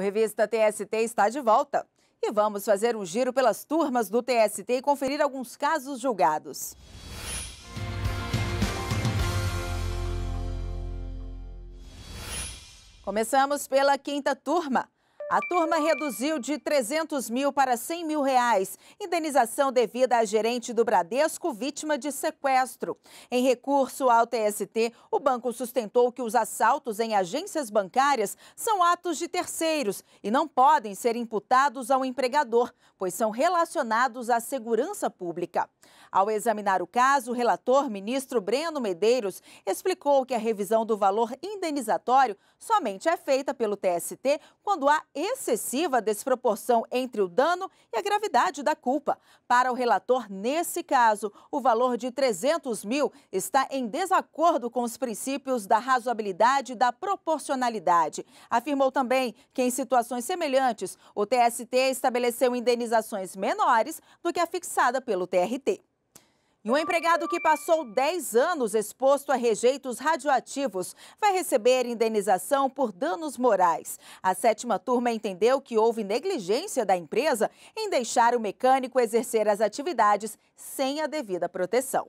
O Revista TST está de volta. E vamos fazer um giro pelas turmas do TST e conferir alguns casos julgados. Começamos pela quinta turma. A turma reduziu de 300 mil para 100 mil reais, indenização devida à gerente do Bradesco, vítima de sequestro. Em recurso ao TST, o banco sustentou que os assaltos em agências bancárias são atos de terceiros e não podem ser imputados ao empregador, pois são relacionados à segurança pública. Ao examinar o caso, o relator, ministro Breno Medeiros, explicou que a revisão do valor indenizatório somente é feita pelo TST quando há excessiva desproporção entre o dano e a gravidade da culpa. Para o relator, nesse caso, o valor de 300 mil está em desacordo com os princípios da razoabilidade e da proporcionalidade. Afirmou também que, em situações semelhantes, o TST estabeleceu indenizações menores do que a fixada pelo TRT. E um empregado que passou 10 anos exposto a rejeitos radioativos vai receber indenização por danos morais. A sétima turma entendeu que houve negligência da empresa em deixar o mecânico exercer as atividades sem a devida proteção.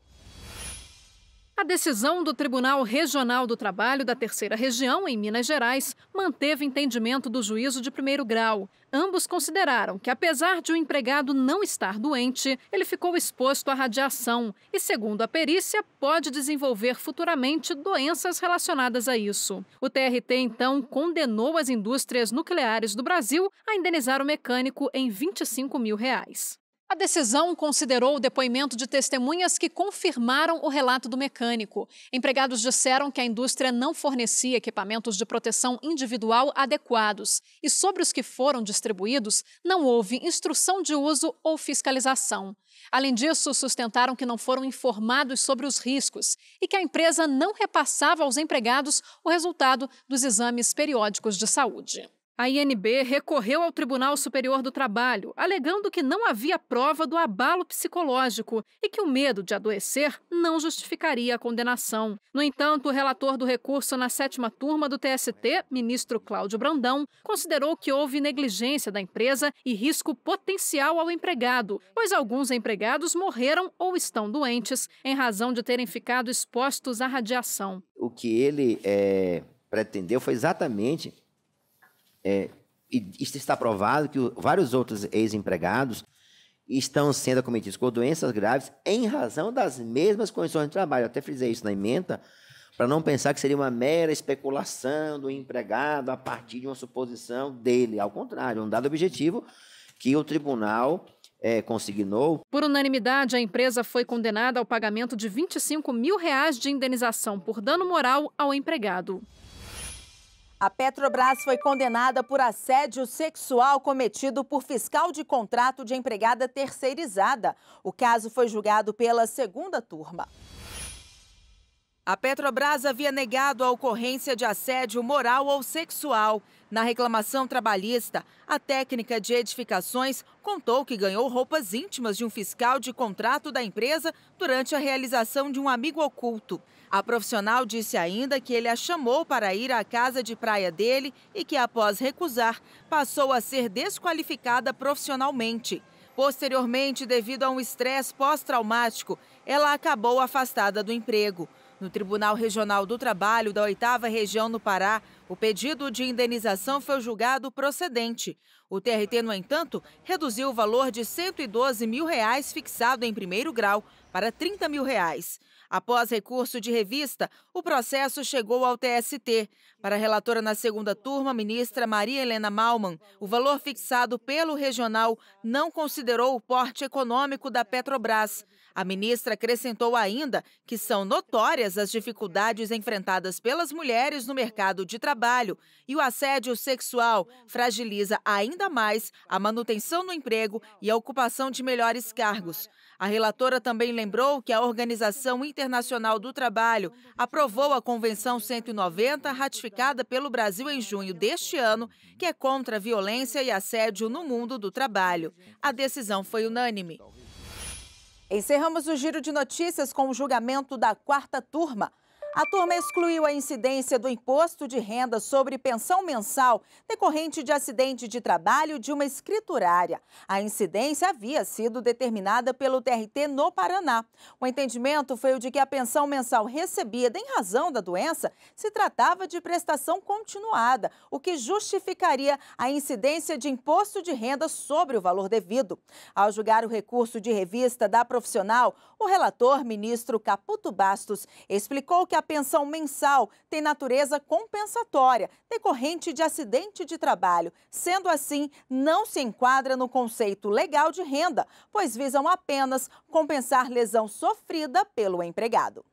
A decisão do Tribunal Regional do Trabalho da Terceira Região, em Minas Gerais, manteve entendimento do juízo de primeiro grau. Ambos consideraram que, apesar de o empregado não estar doente, ele ficou exposto à radiação e, segundo a perícia, pode desenvolver futuramente doenças relacionadas a isso. O TRT, então, condenou as indústrias nucleares do Brasil a indenizar o mecânico em 25 mil reais. A decisão considerou o depoimento de testemunhas que confirmaram o relato do mecânico. Empregados disseram que a indústria não fornecia equipamentos de proteção individual adequados e, sobre os que foram distribuídos, não houve instrução de uso ou fiscalização. Além disso, sustentaram que não foram informados sobre os riscos e que a empresa não repassava aos empregados o resultado dos exames periódicos de saúde. A INB recorreu ao Tribunal Superior do Trabalho, alegando que não havia prova do abalo psicológico e que o medo de adoecer não justificaria a condenação. No entanto, o relator do recurso na sétima turma do TST, ministro Cláudio Brandão, considerou que houve negligência da empresa e risco potencial ao empregado, pois alguns empregados morreram ou estão doentes em razão de terem ficado expostos à radiação. O que ele é, pretendeu foi exatamente é, e está provado que vários outros ex-empregados estão sendo acometidos com doenças graves em razão das mesmas condições de trabalho. Eu até frisei isso na emenda, para não pensar que seria uma mera especulação do empregado a partir de uma suposição dele. Ao contrário, um dado objetivo que o tribunal é, consignou. Por unanimidade, a empresa foi condenada ao pagamento de 25 mil reais de indenização por dano moral ao empregado. A Petrobras foi condenada por assédio sexual cometido por fiscal de contrato de empregada terceirizada. O caso foi julgado pela segunda turma. A Petrobras havia negado a ocorrência de assédio moral ou sexual. Na reclamação trabalhista, a técnica de edificações contou que ganhou roupas íntimas de um fiscal de contrato da empresa durante a realização de um amigo oculto. A profissional disse ainda que ele a chamou para ir à casa de praia dele e que, após recusar, passou a ser desqualificada profissionalmente. Posteriormente, devido a um estresse pós-traumático, ela acabou afastada do emprego. No Tribunal Regional do Trabalho da 8 Região no Pará, o pedido de indenização foi julgado procedente. O TRT, no entanto, reduziu o valor de R$ 112 mil reais fixado em primeiro grau para R$ 30 mil. Reais. Após recurso de revista, o processo chegou ao TST. Para a relatora na segunda turma, ministra Maria Helena Malman, o valor fixado pelo regional não considerou o porte econômico da Petrobras. A ministra acrescentou ainda que são notórias as dificuldades enfrentadas pelas mulheres no mercado de trabalho e o assédio sexual fragiliza ainda ainda mais a manutenção no emprego e a ocupação de melhores cargos. A relatora também lembrou que a Organização Internacional do Trabalho aprovou a Convenção 190, ratificada pelo Brasil em junho deste ano, que é contra a violência e assédio no mundo do trabalho. A decisão foi unânime. Encerramos o giro de notícias com o julgamento da quarta turma a turma excluiu a incidência do imposto de renda sobre pensão mensal decorrente de acidente de trabalho de uma escriturária. A incidência havia sido determinada pelo TRT no Paraná. O entendimento foi o de que a pensão mensal recebida em razão da doença se tratava de prestação continuada, o que justificaria a incidência de imposto de renda sobre o valor devido. Ao julgar o recurso de revista da profissional, o relator, ministro Caputo Bastos, explicou que a a pensão mensal tem natureza compensatória, decorrente de acidente de trabalho. Sendo assim, não se enquadra no conceito legal de renda, pois visam apenas compensar lesão sofrida pelo empregado.